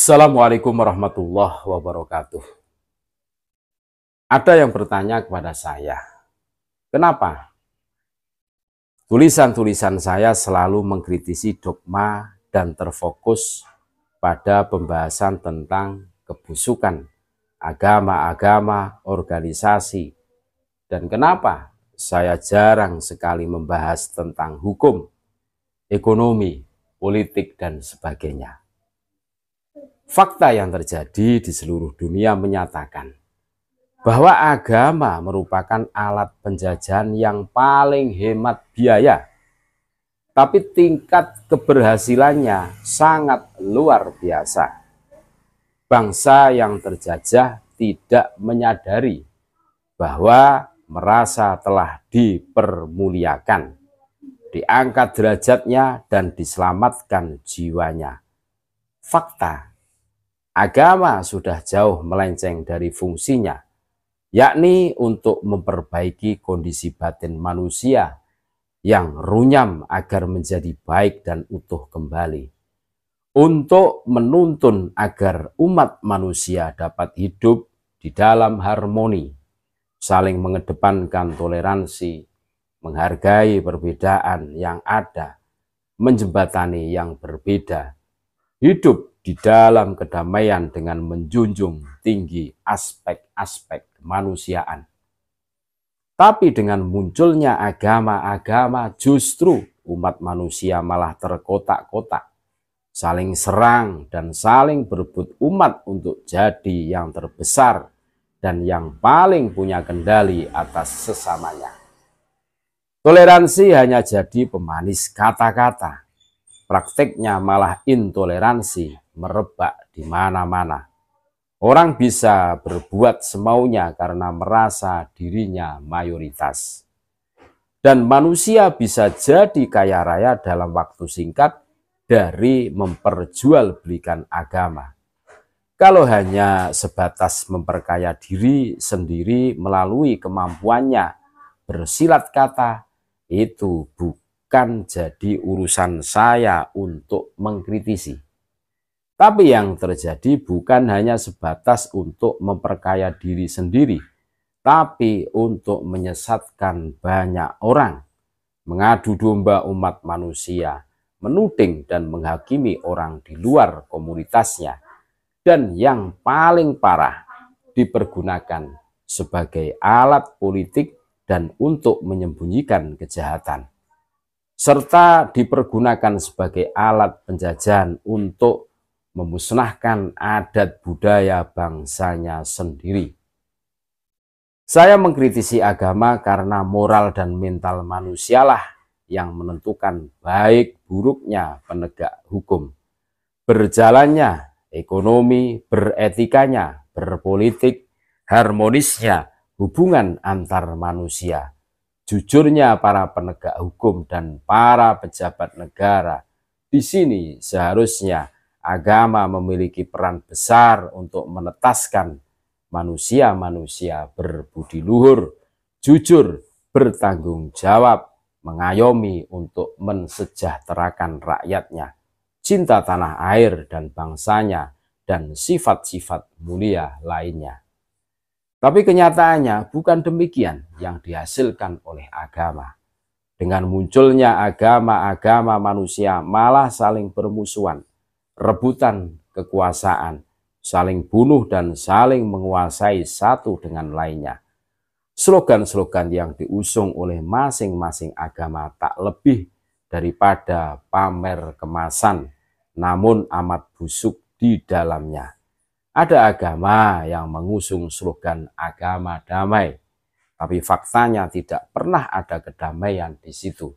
Assalamualaikum warahmatullahi wabarakatuh. Ada yang bertanya kepada saya, kenapa tulisan-tulisan saya selalu mengkritisi dogma dan terfokus pada pembahasan tentang kebusukan agama-agama, organisasi, dan kenapa saya jarang sekali membahas tentang hukum, ekonomi, politik, dan sebagainya. Fakta yang terjadi di seluruh dunia menyatakan bahwa agama merupakan alat penjajahan yang paling hemat biaya, tapi tingkat keberhasilannya sangat luar biasa. Bangsa yang terjajah tidak menyadari bahwa merasa telah dipermuliakan, diangkat derajatnya, dan diselamatkan jiwanya. Fakta agama sudah jauh melenceng dari fungsinya, yakni untuk memperbaiki kondisi batin manusia yang runyam agar menjadi baik dan utuh kembali, untuk menuntun agar umat manusia dapat hidup di dalam harmoni, saling mengedepankan toleransi, menghargai perbedaan yang ada, menjembatani yang berbeda, hidup di dalam kedamaian dengan menjunjung tinggi aspek-aspek kemanusiaan. Tapi dengan munculnya agama-agama justru umat manusia malah terkotak-kotak, saling serang dan saling berebut umat untuk jadi yang terbesar dan yang paling punya kendali atas sesamanya. Toleransi hanya jadi pemanis kata-kata, prakteknya malah intoleransi merebak di mana-mana. Orang bisa berbuat semaunya karena merasa dirinya mayoritas. Dan manusia bisa jadi kaya raya dalam waktu singkat dari memperjualbelikan agama. Kalau hanya sebatas memperkaya diri sendiri melalui kemampuannya bersilat kata, itu bukan jadi urusan saya untuk mengkritisi. Tapi yang terjadi bukan hanya sebatas untuk memperkaya diri sendiri, tapi untuk menyesatkan banyak orang, mengadu domba umat manusia, menuding dan menghakimi orang di luar komunitasnya, dan yang paling parah dipergunakan sebagai alat politik dan untuk menyembunyikan kejahatan, serta dipergunakan sebagai alat penjajahan untuk memusnahkan adat budaya bangsanya sendiri. Saya mengkritisi agama karena moral dan mental manusialah yang menentukan baik buruknya penegak hukum. Berjalannya ekonomi, beretikanya, berpolitik, harmonisnya hubungan antar manusia. Jujurnya para penegak hukum dan para pejabat negara di sini seharusnya agama memiliki peran besar untuk menetaskan manusia-manusia berbudi luhur, jujur, bertanggung jawab, mengayomi untuk mensejahterakan rakyatnya, cinta tanah air dan bangsanya, dan sifat-sifat mulia lainnya. Tapi kenyataannya bukan demikian yang dihasilkan oleh agama. Dengan munculnya agama-agama manusia malah saling bermusuhan, rebutan kekuasaan, saling bunuh dan saling menguasai satu dengan lainnya. Slogan-slogan yang diusung oleh masing-masing agama tak lebih daripada pamer kemasan, namun amat busuk di dalamnya. Ada agama yang mengusung slogan agama damai, tapi faktanya tidak pernah ada kedamaian di situ.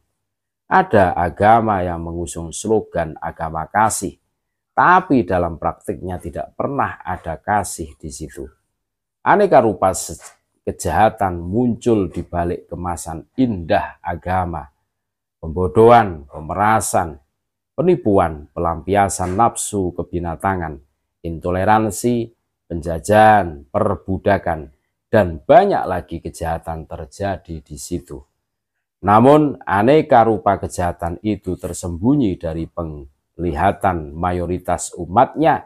Ada agama yang mengusung slogan agama kasih, tapi dalam praktiknya tidak pernah ada kasih di situ. Aneka rupa kejahatan muncul di balik kemasan indah agama, pembodohan, pemerasan, penipuan, pelampiasan nafsu kebinatangan, intoleransi, penjajahan, perbudakan, dan banyak lagi kejahatan terjadi di situ. Namun, aneka rupa kejahatan itu tersembunyi dari peng lihatan mayoritas umatnya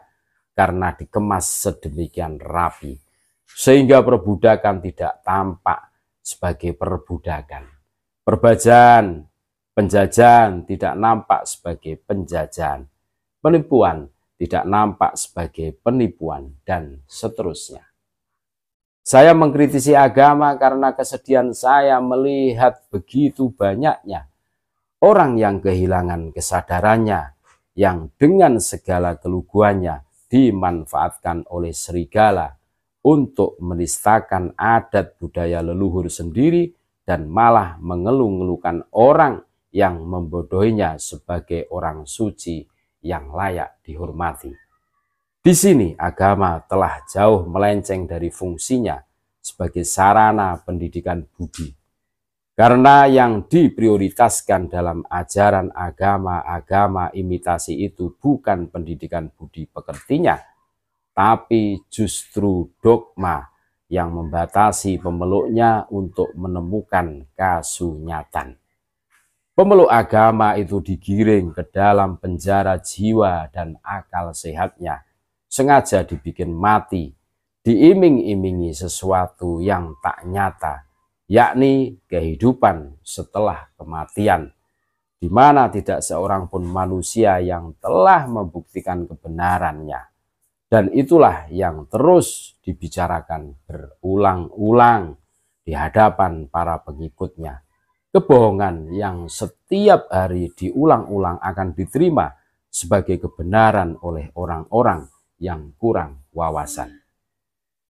karena dikemas sedemikian rapi sehingga perbudakan tidak tampak sebagai perbudakan. Perbajaan, penjajahan tidak nampak sebagai penjajahan. Penipuan tidak nampak sebagai penipuan dan seterusnya. Saya mengkritisi agama karena kesedihan saya melihat begitu banyaknya orang yang kehilangan kesadarannya yang dengan segala keluguannya dimanfaatkan oleh serigala untuk menistakan adat budaya leluhur sendiri dan malah mengeluh ngeluhkan orang yang membodohinya sebagai orang suci yang layak dihormati. Di sini agama telah jauh melenceng dari fungsinya sebagai sarana pendidikan budi karena yang diprioritaskan dalam ajaran agama-agama imitasi itu bukan pendidikan budi pekertinya, tapi justru dogma yang membatasi pemeluknya untuk menemukan kasunyatan. Pemeluk agama itu digiring ke dalam penjara jiwa dan akal sehatnya, sengaja dibikin mati, diiming-imingi sesuatu yang tak nyata, yakni kehidupan setelah kematian, di mana tidak seorang pun manusia yang telah membuktikan kebenarannya. Dan itulah yang terus dibicarakan berulang-ulang di hadapan para pengikutnya. Kebohongan yang setiap hari diulang-ulang akan diterima sebagai kebenaran oleh orang-orang yang kurang wawasan.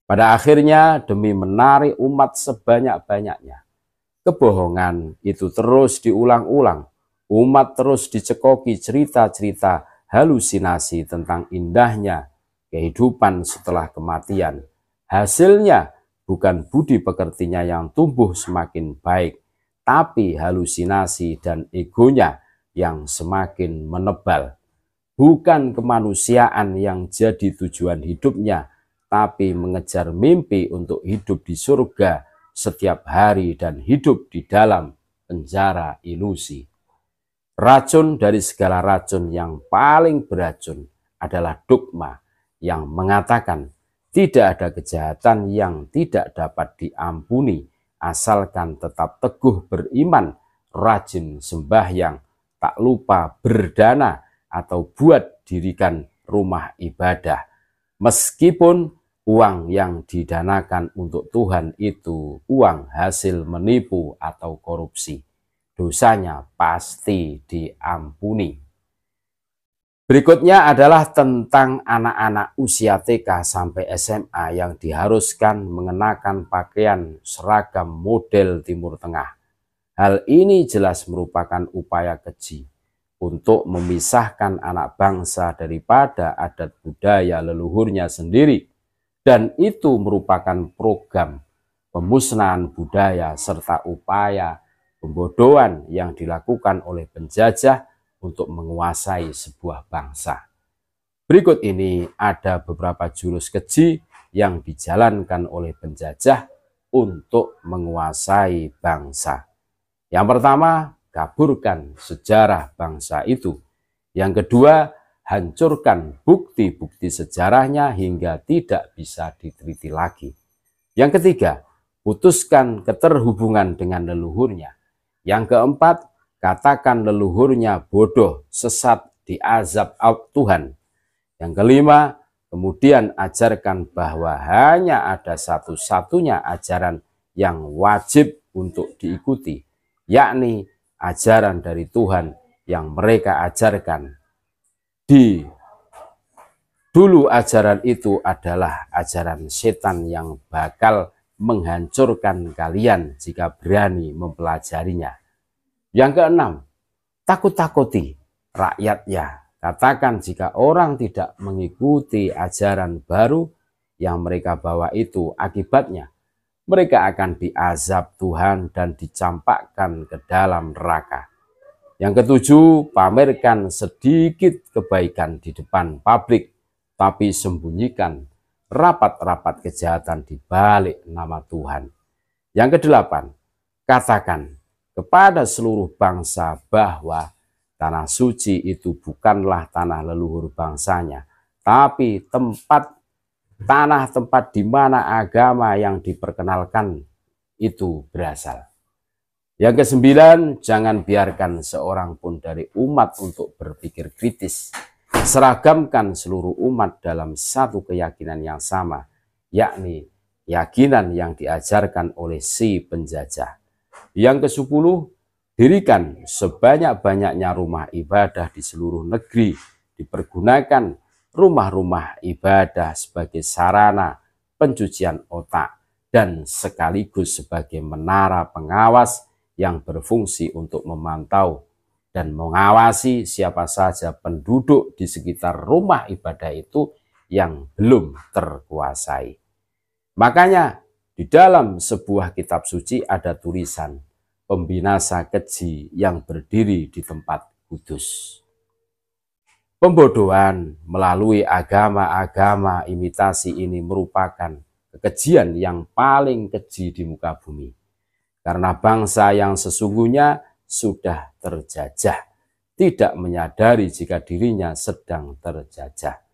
Pada akhirnya, demi menarik umat sebanyak-banyaknya, kebohongan itu terus diulang-ulang. Umat terus dicekoki cerita-cerita halusinasi tentang indahnya kehidupan setelah kematian. Hasilnya bukan budi pekertinya yang tumbuh semakin baik, tapi halusinasi dan egonya yang semakin menebal. Bukan kemanusiaan yang jadi tujuan hidupnya, tapi mengejar mimpi untuk hidup di surga setiap hari dan hidup di dalam penjara ilusi. Racun dari segala racun yang paling beracun adalah dogma yang mengatakan tidak ada kejahatan yang tidak dapat diampuni asalkan tetap teguh beriman, rajin sembahyang, tak lupa berdana atau buat dirikan rumah ibadah. Meskipun uang yang didanakan untuk Tuhan itu uang hasil menipu atau korupsi, dosanya pasti diampuni. Berikutnya adalah tentang anak-anak usia TK sampai SMA yang diharuskan mengenakan pakaian seragam model Timur Tengah. Hal ini jelas merupakan upaya keji untuk memisahkan anak bangsa daripada adat budaya leluhurnya sendiri dan itu merupakan program pemusnahan budaya serta upaya pembodohan yang dilakukan oleh penjajah untuk menguasai sebuah bangsa. Berikut ini ada beberapa jurus keji yang dijalankan oleh penjajah untuk menguasai bangsa. Yang pertama, kaburkan sejarah bangsa itu. Yang kedua, hancurkan bukti-bukti sejarahnya hingga tidak bisa diteliti lagi. Yang ketiga, putuskan keterhubungan dengan leluhurnya. Yang keempat, katakan leluhurnya bodoh, sesat diazab azab Tuhan. Yang kelima, kemudian ajarkan bahwa hanya ada satu-satunya ajaran yang wajib untuk diikuti, yakni ajaran dari Tuhan yang mereka ajarkan di dulu ajaran itu adalah ajaran setan yang bakal menghancurkan kalian jika berani mempelajarinya. Yang keenam, takut-takuti rakyatnya. Katakan jika orang tidak mengikuti ajaran baru yang mereka bawa itu akibatnya mereka akan diazab Tuhan dan dicampakkan ke dalam neraka. Yang ketujuh, pamerkan sedikit kebaikan di depan publik, tapi sembunyikan rapat-rapat kejahatan di balik nama Tuhan. Yang kedelapan, katakan kepada seluruh bangsa bahwa tanah suci itu bukanlah tanah leluhur bangsanya, tapi tempat tanah tempat di mana agama yang diperkenalkan itu berasal. Yang kesembilan, jangan biarkan seorang pun dari umat untuk berpikir kritis. Seragamkan seluruh umat dalam satu keyakinan yang sama, yakni keyakinan yang diajarkan oleh si penjajah. Yang kesepuluh, dirikan sebanyak-banyaknya rumah ibadah di seluruh negeri, dipergunakan rumah-rumah ibadah sebagai sarana pencucian otak dan sekaligus sebagai menara pengawas yang berfungsi untuk memantau dan mengawasi siapa saja penduduk di sekitar rumah ibadah itu yang belum terkuasai. Makanya di dalam sebuah kitab suci ada tulisan pembinasa keji yang berdiri di tempat kudus. Pembodohan melalui agama-agama imitasi ini merupakan kekejian yang paling keji di muka bumi. Karena bangsa yang sesungguhnya sudah terjajah, tidak menyadari jika dirinya sedang terjajah.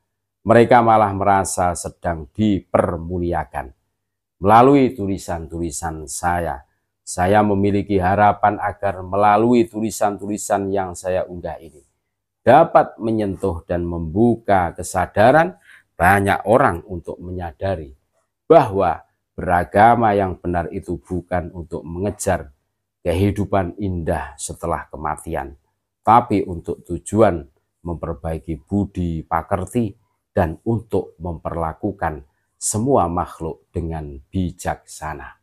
Mereka malah merasa sedang dipermuliakan. Melalui tulisan-tulisan saya, saya memiliki harapan agar melalui tulisan-tulisan yang saya unggah ini, dapat menyentuh dan membuka kesadaran banyak orang untuk menyadari bahwa beragama yang benar itu bukan untuk mengejar kehidupan indah setelah kematian, tapi untuk tujuan memperbaiki budi pakerti dan untuk memperlakukan semua makhluk dengan bijaksana.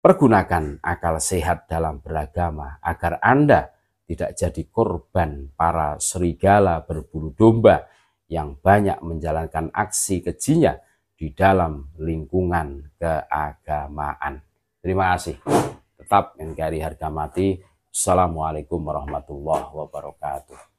Pergunakan akal sehat dalam beragama agar Anda tidak jadi korban para serigala berbulu domba yang banyak menjalankan aksi kejinya di dalam lingkungan keagamaan. Terima kasih. Tetap NKRI harga mati. Assalamualaikum warahmatullahi wabarakatuh.